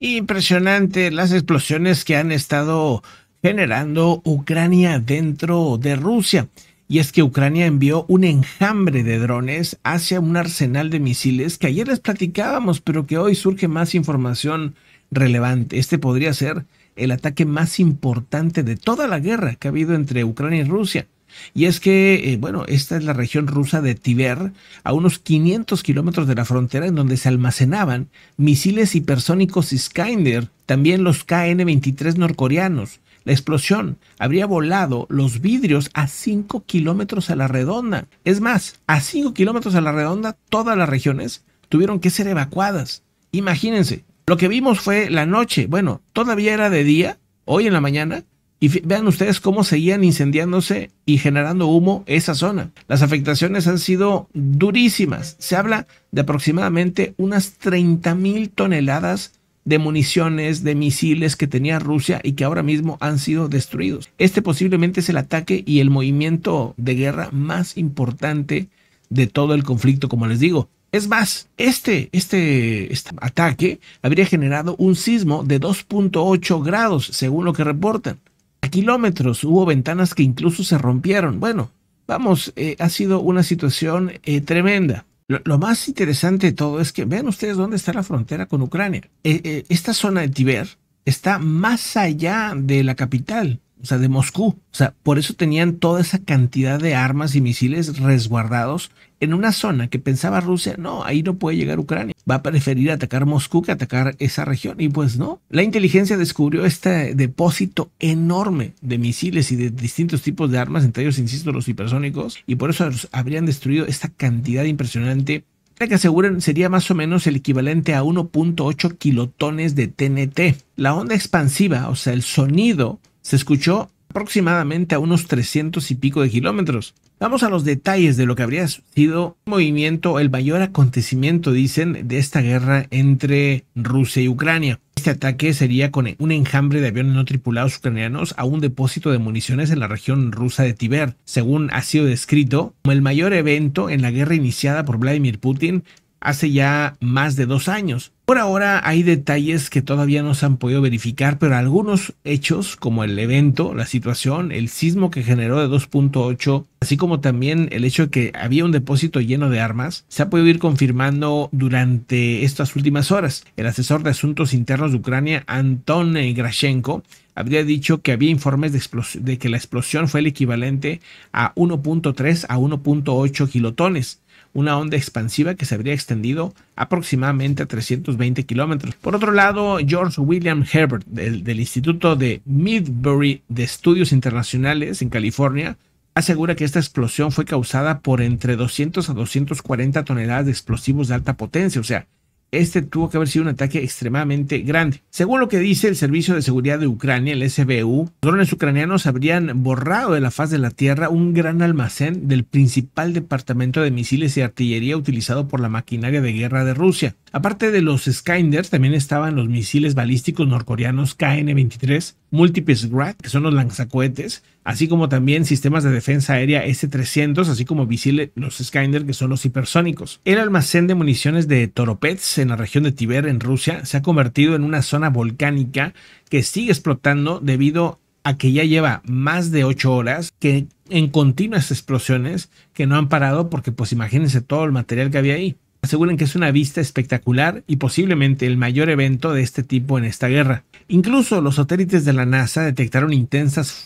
Impresionante las explosiones que han estado generando Ucrania dentro de Rusia. Y es que Ucrania envió un enjambre de drones hacia un arsenal de misiles que ayer les platicábamos, pero que hoy surge más información relevante. Este podría ser el ataque más importante de toda la guerra que ha habido entre Ucrania y Rusia. Y es que, eh, bueno, esta es la región rusa de Tiber, a unos 500 kilómetros de la frontera, en donde se almacenaban misiles hipersónicos Iskander, también los KN-23 norcoreanos. La explosión habría volado los vidrios a 5 kilómetros a la redonda. Es más, a 5 kilómetros a la redonda todas las regiones tuvieron que ser evacuadas. Imagínense, lo que vimos fue la noche, bueno, todavía era de día, hoy en la mañana, y vean ustedes cómo seguían incendiándose y generando humo esa zona. Las afectaciones han sido durísimas. Se habla de aproximadamente unas 30 mil toneladas de municiones, de misiles que tenía Rusia y que ahora mismo han sido destruidos. Este posiblemente es el ataque y el movimiento de guerra más importante de todo el conflicto, como les digo. Es más, este, este, este ataque habría generado un sismo de 2.8 grados, según lo que reportan a kilómetros. Hubo ventanas que incluso se rompieron. Bueno, vamos, eh, ha sido una situación eh, tremenda. Lo, más interesante de todo es que vean ustedes dónde está la frontera con Ucrania. Eh, esta zona de Tiber está más allá de la capital o sea, de Moscú. O sea, por eso tenían toda esa cantidad de armas y misiles resguardados en una zona que pensaba Rusia, no, ahí no puede llegar Ucrania. Va a preferir atacar Moscú que atacar esa región. Y pues no. La inteligencia descubrió este depósito enorme de misiles y de distintos tipos de armas, entre ellos, insisto, los hipersónicos. Y por eso habrían destruido esta cantidad impresionante que aseguran sería más o menos el equivalente a 1.8 kilotones de TNT. La onda expansiva, o sea, el sonido se escuchó aproximadamente a unos 300 y pico de kilómetros. Vamos a los detalles de lo que habría sido el movimiento, el mayor acontecimiento, dicen, de esta guerra entre Rusia y Ucrania. Este ataque sería con un enjambre de aviones no tripulados ucranianos a un depósito de municiones en la región rusa de Tiber, según ha sido descrito como el mayor evento en la guerra iniciada por Vladimir Putin hace ya más de dos años. Por ahora hay detalles que todavía no se han podido verificar, pero algunos hechos como el evento, la situación, el sismo que generó de 2.8, así como también el hecho de que había un depósito lleno de armas, se ha podido ir confirmando durante estas últimas horas. El asesor de Asuntos Internos de Ucrania, Anton Grashenko, habría dicho que había informes de, de que la explosión fue el equivalente a 1.3 a 1.8 kilotones una onda expansiva que se habría extendido aproximadamente a 320 kilómetros. Por otro lado, George William Herbert, del, del Instituto de Midbury de Estudios Internacionales en California, asegura que esta explosión fue causada por entre 200 a 240 toneladas de explosivos de alta potencia, o sea, este tuvo que haber sido un ataque extremadamente grande. Según lo que dice el Servicio de Seguridad de Ucrania, el SBU, drones ucranianos habrían borrado de la faz de la Tierra un gran almacén del principal departamento de misiles y artillería utilizado por la maquinaria de guerra de Rusia. Aparte de los Skynders, también estaban los misiles balísticos norcoreanos KN-23, múltiples Grad, que son los lanzacohetes, así como también sistemas de defensa aérea S-300, así como misiles, los Skynder, que son los hipersónicos. El almacén de municiones de Toropets en la región de Tiber, en Rusia, se ha convertido en una zona volcánica que sigue explotando debido a que ya lleva más de 8 horas que en continuas explosiones que no han parado porque pues imagínense todo el material que había ahí aseguran que es una vista espectacular y posiblemente el mayor evento de este tipo en esta guerra. Incluso los satélites de la NASA detectaron intensas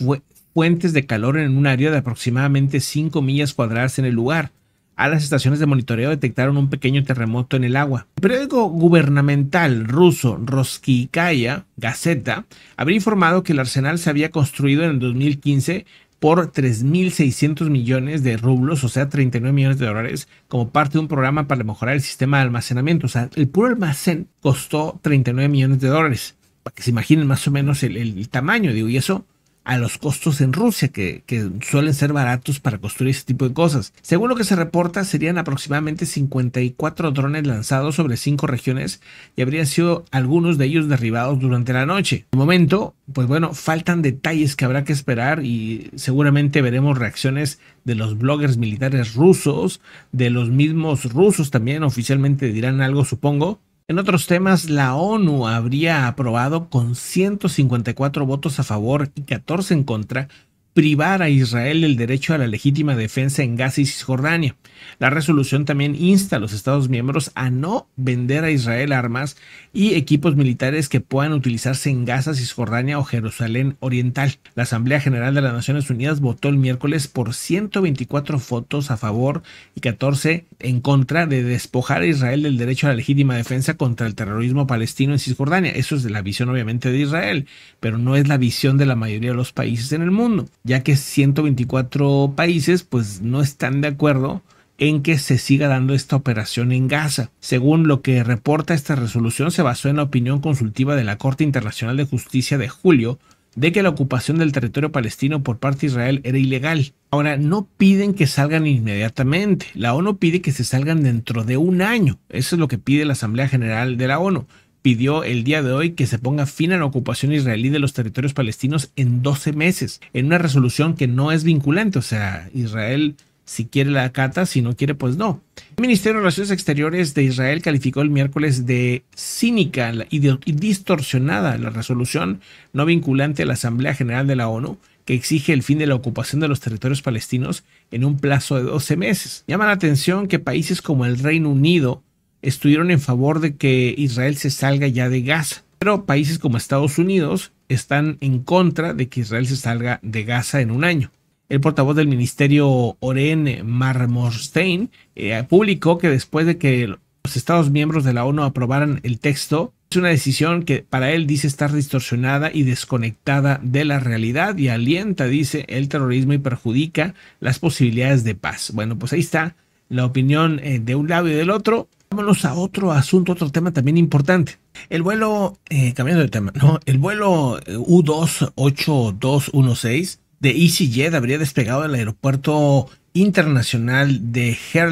fuentes de calor en un área de aproximadamente 5 millas cuadradas en el lugar. A las estaciones de monitoreo detectaron un pequeño terremoto en el agua. El periódico gubernamental ruso Roskikaya Gazeta habría informado que el arsenal se había construido en el 2015 por 3.600 millones de rublos, o sea, 39 millones de dólares, como parte de un programa para mejorar el sistema de almacenamiento. O sea, el puro almacén costó 39 millones de dólares, para que se imaginen más o menos el, tamaño, digo, y eso a los costos en Rusia, que, suelen ser baratos para construir ese tipo de cosas. Según lo que se reporta, serían aproximadamente 54 drones lanzados sobre cinco regiones y habrían sido algunos de ellos derribados durante la noche. De momento, pues bueno, faltan detalles que habrá que esperar y seguramente veremos reacciones de los bloggers militares rusos, de los mismos rusos también oficialmente dirán algo, supongo, en otros temas, la ONU habría aprobado con 154 votos a favor y 14 en contra privar a Israel del derecho a la legítima defensa en Gaza y Cisjordania. La resolución también insta a los Estados miembros a no vender a Israel armas y equipos militares que puedan utilizarse en Gaza, Cisjordania o Jerusalén Oriental. La Asamblea General de las Naciones Unidas votó el miércoles por 124 votos a favor y 14 en contra de despojar a Israel del derecho a la legítima defensa contra el terrorismo palestino en Cisjordania. Eso es de la visión obviamente de Israel, pero no es la visión de la mayoría de los países en el mundo ya que 124 países pues no están de acuerdo en que se siga dando esta operación en Gaza. Según lo que reporta esta resolución, se basó en la opinión consultiva de la Corte Internacional de Justicia de julio de que la ocupación del territorio palestino por parte de Israel era ilegal. Ahora, no piden que salgan inmediatamente. La ONU pide que se salgan dentro de un año. Eso es lo que pide la Asamblea General de la ONU pidió el día de hoy que se ponga fin a la ocupación israelí de los territorios palestinos en 12 meses, en una resolución que no es vinculante, o sea, Israel si quiere la acata, si no quiere, pues no. El Ministerio de Relaciones Exteriores de Israel calificó el miércoles de cínica y, y distorsionada la resolución no vinculante a la Asamblea General de la ONU que exige el fin de la ocupación de los territorios palestinos en un plazo de 12 meses. Llama la atención que países como el Reino Unido, estuvieron en favor de que Israel se salga ya de Gaza. Pero países como Estados Unidos están en contra de que Israel se salga de Gaza en un año. El portavoz del ministerio Oren Marmorstein eh, publicó que después de que los Estados miembros de la ONU aprobaran el texto, es una decisión que para él dice estar distorsionada y desconectada de la realidad y alienta, dice, el terrorismo y perjudica las posibilidades de paz. Bueno, pues ahí está la opinión eh, de un lado y del otro. Vámonos a otro asunto, otro tema también importante. El vuelo, eh, cambiando de tema, ¿no? El vuelo eh, U28216 de EasyJet habría despegado del aeropuerto internacional de era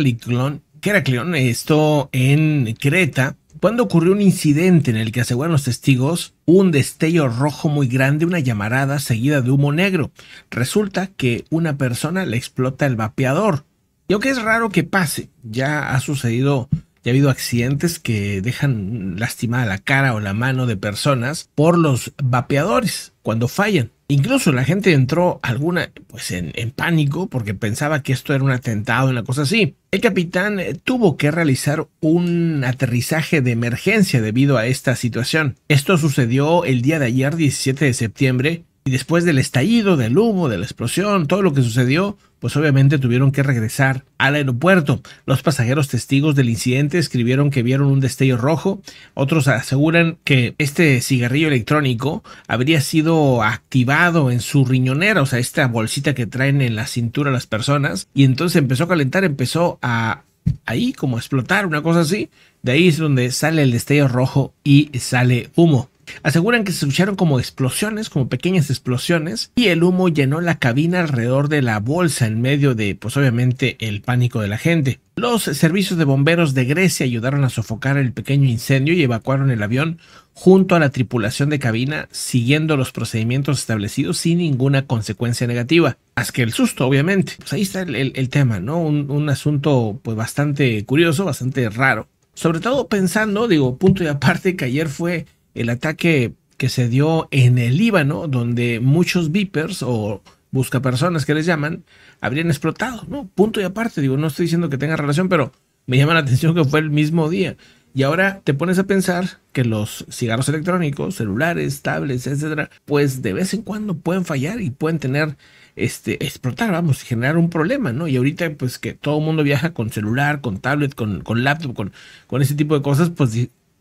Heraclion esto en Creta, cuando ocurrió un incidente en el que aseguran los testigos un destello rojo muy grande, una llamarada seguida de humo negro. Resulta que una persona le explota el vapeador. Y aunque es raro que pase, ya ha sucedido ya ha habido accidentes que dejan lastimada la cara o la mano de personas por los vapeadores cuando fallan. Incluso la gente entró alguna, pues en, pánico porque pensaba que esto era un atentado, una cosa así. El capitán eh, tuvo que realizar un aterrizaje de emergencia debido a esta situación. Esto sucedió el día de ayer, 17 de septiembre, después del estallido, del humo, de la explosión, todo lo que sucedió, pues obviamente tuvieron que regresar al aeropuerto. Los pasajeros testigos del incidente escribieron que vieron un destello rojo, otros aseguran que este cigarrillo electrónico habría sido activado en su riñonera, o sea, esta bolsita que traen en la cintura las personas, y entonces empezó a calentar, empezó a ahí como a explotar, una cosa así. De ahí es donde sale el destello rojo y sale humo. Aseguran que se escucharon como explosiones, como pequeñas explosiones, y el humo llenó la cabina alrededor de la bolsa en medio de, pues obviamente, el pánico de la gente. Los servicios de bomberos de Grecia ayudaron a sofocar el pequeño incendio y evacuaron el avión junto a la tripulación de cabina siguiendo los procedimientos establecidos sin ninguna consecuencia negativa. Más que el susto, obviamente. Pues ahí está el, tema, ¿no? Un, un asunto pues bastante curioso, bastante raro. Sobre todo pensando, digo, punto y aparte que ayer fue el ataque que se dio en el Líbano, donde muchos vipers o buscapersonas que les llaman habrían explotado, ¿no? Punto y aparte, digo, no estoy diciendo que tenga relación, pero me llama la atención que fue el mismo día. Y ahora te pones a pensar que los cigarros electrónicos, celulares, tablets, etcétera, pues de vez en cuando pueden fallar y pueden tener, este, explotar, vamos, generar un problema, ¿no? Y ahorita, pues que todo el mundo viaja con celular, con tablet, con, con laptop, con, con ese tipo de cosas, pues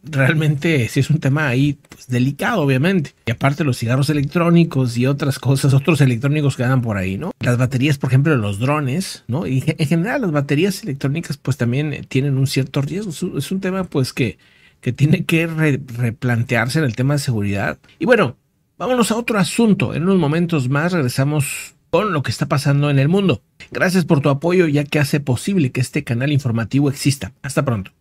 realmente sí es un tema ahí pues, delicado, obviamente. Y aparte los cigarros electrónicos y otras cosas, otros electrónicos que andan por ahí, ¿no? Las baterías, por ejemplo, los drones, ¿no? Y en general las baterías electrónicas pues también eh, tienen un cierto riesgo. Es un tema pues que, que tiene que replantearse en el tema de seguridad. Y bueno, vámonos a otro asunto. En unos momentos más regresamos con lo que está pasando en el mundo. Gracias por tu apoyo ya que hace posible que este canal informativo exista. Hasta pronto.